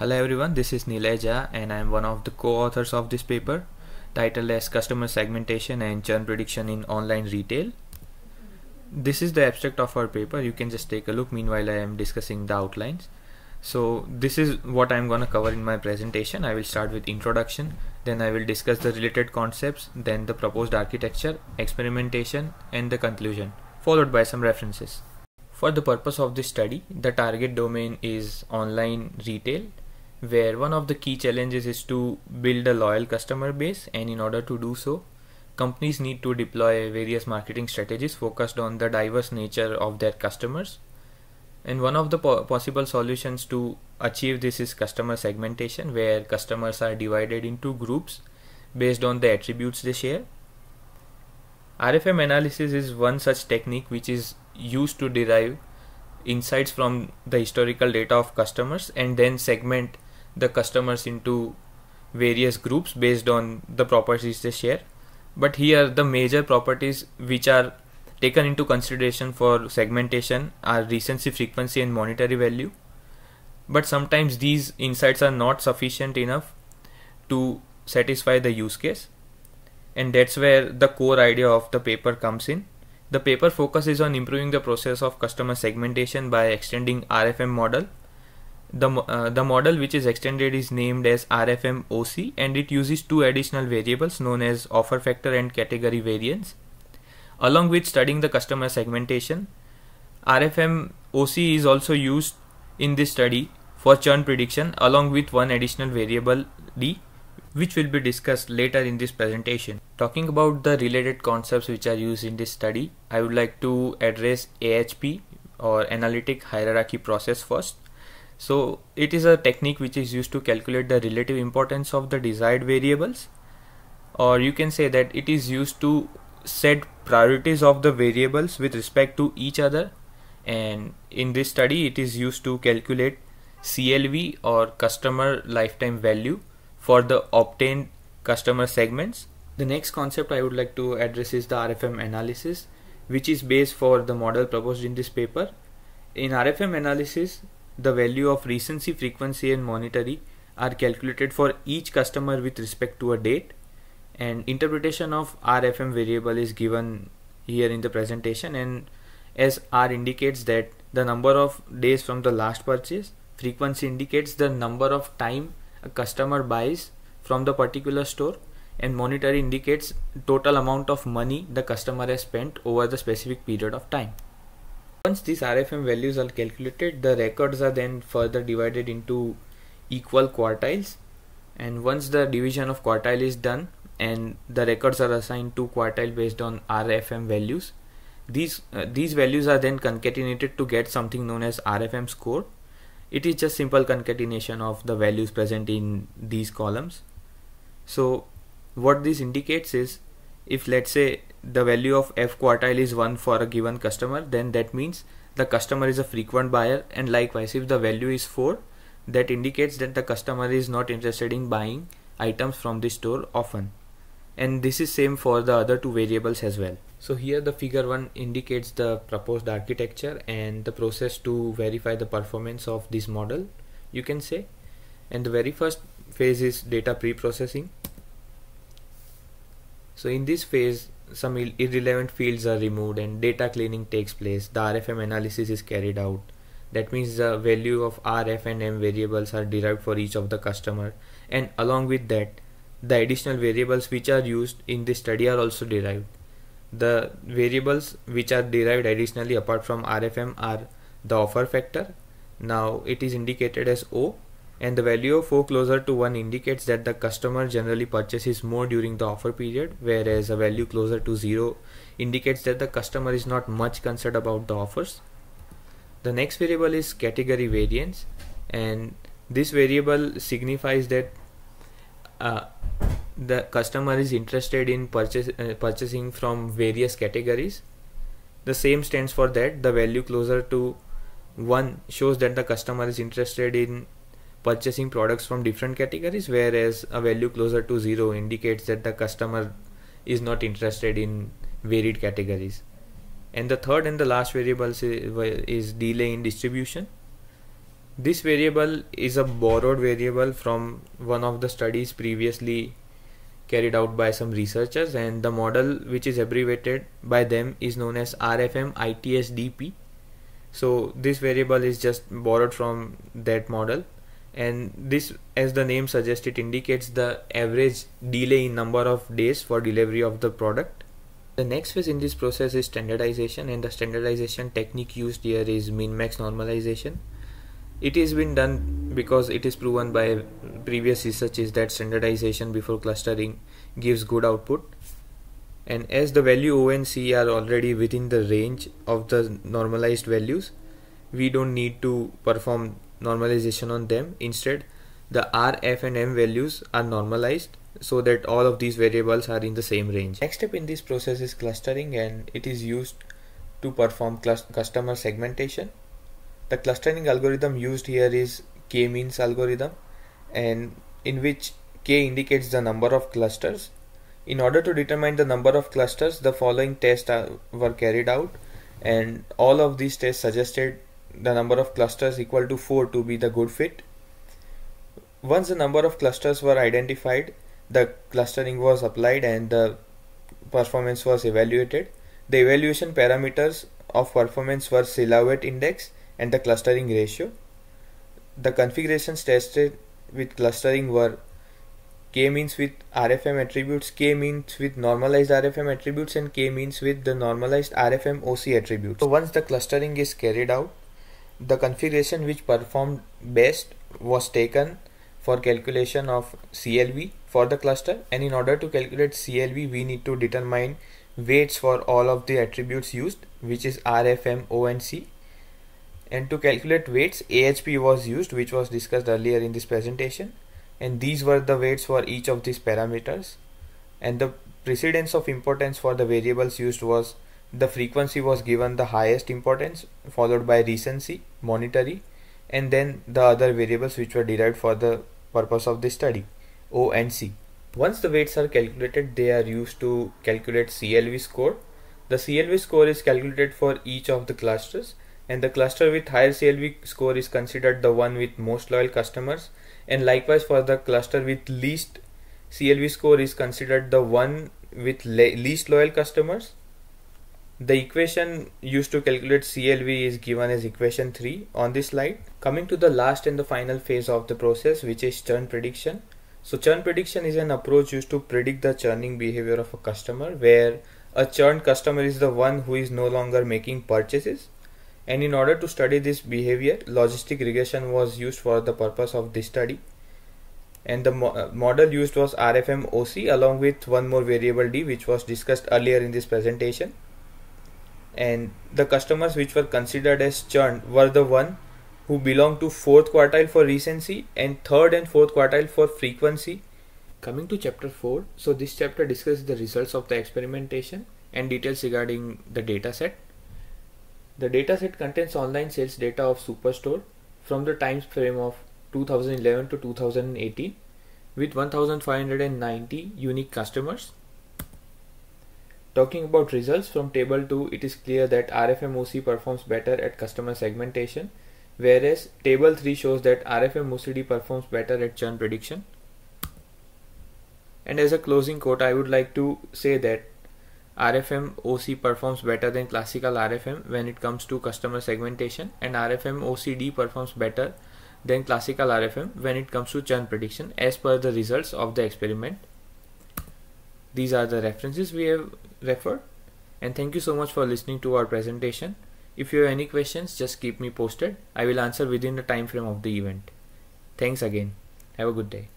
Hello everyone, this is Nileja and I am one of the co-authors of this paper titled as Customer Segmentation and Churn Prediction in Online Retail. This is the abstract of our paper. You can just take a look meanwhile I am discussing the outlines. So this is what I am going to cover in my presentation. I will start with introduction, then I will discuss the related concepts, then the proposed architecture, experimentation and the conclusion, followed by some references. For the purpose of this study, the target domain is online retail where one of the key challenges is to build a loyal customer base and in order to do so companies need to deploy various marketing strategies focused on the diverse nature of their customers and one of the po possible solutions to achieve this is customer segmentation where customers are divided into groups based on the attributes they share RFM analysis is one such technique which is used to derive insights from the historical data of customers and then segment the customers into various groups based on the properties they share. But here, the major properties which are taken into consideration for segmentation are recency, frequency, and monetary value. But sometimes these insights are not sufficient enough to satisfy the use case, and that's where the core idea of the paper comes in. The paper focuses on improving the process of customer segmentation by extending RFM model the, uh, the model which is extended is named as RFMOC and it uses two additional variables known as offer factor and category variance. Along with studying the customer segmentation, RFMOC is also used in this study for churn prediction along with one additional variable D which will be discussed later in this presentation. Talking about the related concepts which are used in this study, I would like to address AHP or analytic hierarchy process first. So it is a technique which is used to calculate the relative importance of the desired variables or you can say that it is used to set priorities of the variables with respect to each other and in this study it is used to calculate CLV or customer lifetime value for the obtained customer segments. The next concept I would like to address is the RFM analysis which is based for the model proposed in this paper. In RFM analysis the value of recency, frequency and monetary are calculated for each customer with respect to a date and interpretation of RFM variable is given here in the presentation and as R indicates that the number of days from the last purchase, frequency indicates the number of time a customer buys from the particular store and monetary indicates total amount of money the customer has spent over the specific period of time. Once these RFM values are calculated, the records are then further divided into equal quartiles. And once the division of quartile is done and the records are assigned to quartile based on RFM values, these, uh, these values are then concatenated to get something known as RFM score. It is just simple concatenation of the values present in these columns. So what this indicates is if let's say the value of F quartile is 1 for a given customer then that means the customer is a frequent buyer and likewise if the value is 4 that indicates that the customer is not interested in buying items from the store often and this is same for the other two variables as well. So here the figure 1 indicates the proposed architecture and the process to verify the performance of this model you can say and the very first phase is data pre-processing. So in this phase some irrelevant fields are removed and data cleaning takes place the rfm analysis is carried out that means the value of rf and m variables are derived for each of the customer and along with that the additional variables which are used in this study are also derived the variables which are derived additionally apart from rfm are the offer factor now it is indicated as o and the value of 4 closer to 1 indicates that the customer generally purchases more during the offer period whereas a value closer to 0 indicates that the customer is not much concerned about the offers. The next variable is category variance and this variable signifies that uh, the customer is interested in purchase, uh, purchasing from various categories. The same stands for that the value closer to 1 shows that the customer is interested in purchasing products from different categories whereas a value closer to 0 indicates that the customer is not interested in varied categories and the third and the last variable is delay in distribution this variable is a borrowed variable from one of the studies previously carried out by some researchers and the model which is abbreviated by them is known as RFM ITSDP so this variable is just borrowed from that model and this as the name suggests it indicates the average delay in number of days for delivery of the product the next phase in this process is standardization and the standardization technique used here is min-max normalization it has been done because it is proven by previous researches that standardization before clustering gives good output and as the value O and C are already within the range of the normalized values we don't need to perform normalization on them instead the r f and m values are normalized so that all of these variables are in the same range next step in this process is clustering and it is used to perform customer segmentation the clustering algorithm used here is k-means algorithm and in which k indicates the number of clusters in order to determine the number of clusters the following tests are, were carried out and all of these tests suggested the number of clusters equal to 4 to be the good fit. Once the number of clusters were identified, the clustering was applied and the performance was evaluated. The evaluation parameters of performance were silhouette index and the clustering ratio. The configurations tested with clustering were k-means with RFM attributes, k-means with normalized RFM attributes and k-means with the normalized RFM OC attributes. So once the clustering is carried out, the configuration which performed best was taken for calculation of CLV for the cluster and in order to calculate CLV we need to determine weights for all of the attributes used which is RFM, O and C and to calculate weights AHP was used which was discussed earlier in this presentation and these were the weights for each of these parameters and the precedence of importance for the variables used was the frequency was given the highest importance followed by recency monetary and then the other variables which were derived for the purpose of this study O and C. Once the weights are calculated they are used to calculate CLV score. The CLV score is calculated for each of the clusters and the cluster with higher CLV score is considered the one with most loyal customers and likewise for the cluster with least CLV score is considered the one with least loyal customers the equation used to calculate CLV is given as equation 3 on this slide. Coming to the last and the final phase of the process which is churn prediction. So churn prediction is an approach used to predict the churning behavior of a customer where a churned customer is the one who is no longer making purchases. And in order to study this behavior, logistic regression was used for the purpose of this study. And the mo model used was RFM OC along with one more variable D which was discussed earlier in this presentation and the customers which were considered as churn were the one who belong to fourth quartile for recency and third and fourth quartile for frequency. Coming to chapter 4, so this chapter discusses the results of the experimentation and details regarding the dataset. The dataset contains online sales data of Superstore from the time frame of 2011 to 2018 with 1590 unique customers Talking about results from table 2, it is clear that RFMOC performs better at customer segmentation, whereas table 3 shows that RFMOCD performs better at churn prediction. And as a closing quote, I would like to say that RFMOC performs better than classical RFM when it comes to customer segmentation, and RFMOCD performs better than classical RFM when it comes to churn prediction as per the results of the experiment. These are the references we have referred and thank you so much for listening to our presentation. If you have any questions, just keep me posted. I will answer within the time frame of the event. Thanks again. Have a good day.